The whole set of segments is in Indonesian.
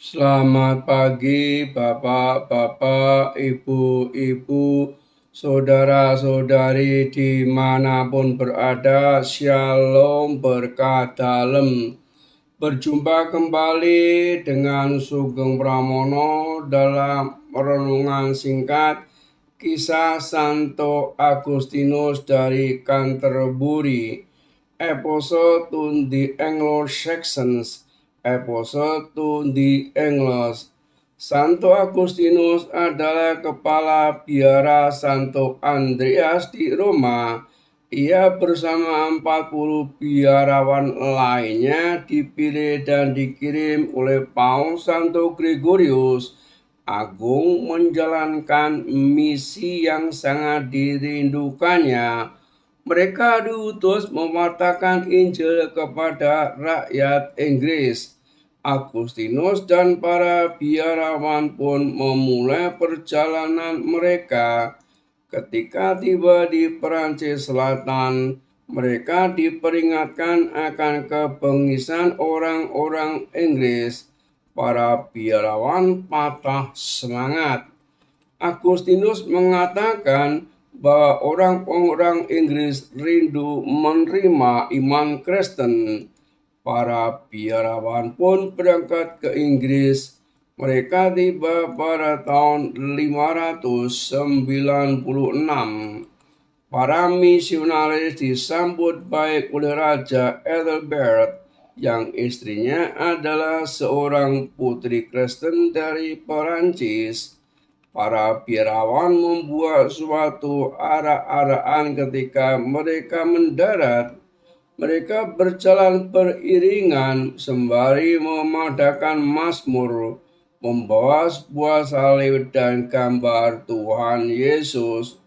Selamat pagi Bapak-Bapak, Ibu-Ibu, Saudara-saudari dimanapun berada, Shalom berkah dalam. Berjumpa kembali dengan Sugeng Pramono dalam renungan singkat Kisah Santo Agustinus dari Canterbury, episode di Anglo-Saxons, episode eh, di Englos. Santo Agustinus adalah kepala biara Santo Andreas di Roma. Ia bersama 40 biarawan lainnya dipilih dan dikirim oleh Paus Santo Gregorius Agung menjalankan misi yang sangat dirindukannya mereka diutus mematakan Injil kepada rakyat Inggris. Agustinus dan para biarawan pun memulai perjalanan mereka. Ketika tiba di Perancis Selatan, mereka diperingatkan akan kebengisan orang-orang Inggris. Para biarawan patah semangat. Agustinus mengatakan bahwa orang-orang Inggris rindu menerima iman Kristen. Para biarawan pun berangkat ke Inggris. Mereka tiba pada tahun 596. Para misionaris disambut baik oleh Raja Ethelbert yang istrinya adalah seorang putri Kristen dari Perancis. Para pirawan membuat suatu arah-arahan ketika mereka mendarat. Mereka berjalan beriringan sembari memadakan mazmur, membawa sebuah salib dan gambar Tuhan Yesus.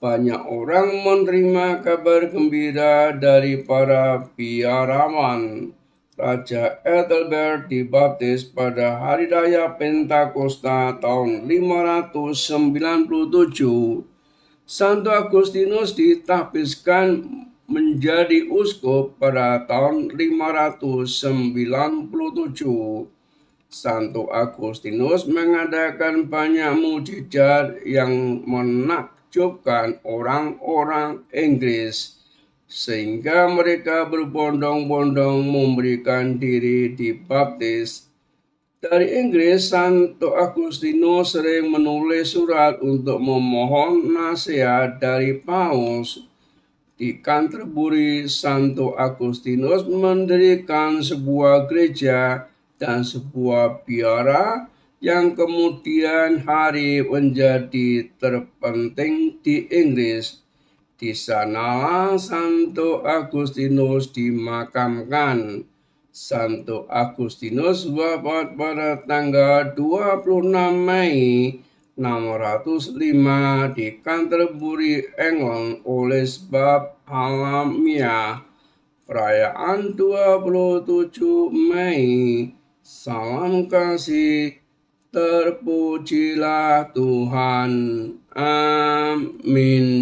Banyak orang menerima kabar gembira dari para biarawan. Raja Ethelbert dibaptis pada hari raya Pentakosta tahun 597. Santo Agustinus ditahbiskan menjadi uskup pada tahun 597. Santo Agustinus mengadakan banyak mujizat yang menakjubkan orang-orang Inggris sehingga mereka berbondong-bondong memberikan diri di baptis Dari Inggris, Santo Agustinus sering menulis surat untuk memohon nasihat dari Paus. Di Canterbury, Santo Agustinus mendirikan sebuah gereja dan sebuah biara yang kemudian hari menjadi terpenting di Inggris. Di sana Santo Agustinus dimakamkan. Santo Agustinus wafat pada tanggal 26 Mei 605 di Canterbury, England oleh sebab alamiah. Perayaan 27 Mei, salam kasih, terpujilah Tuhan. Amin.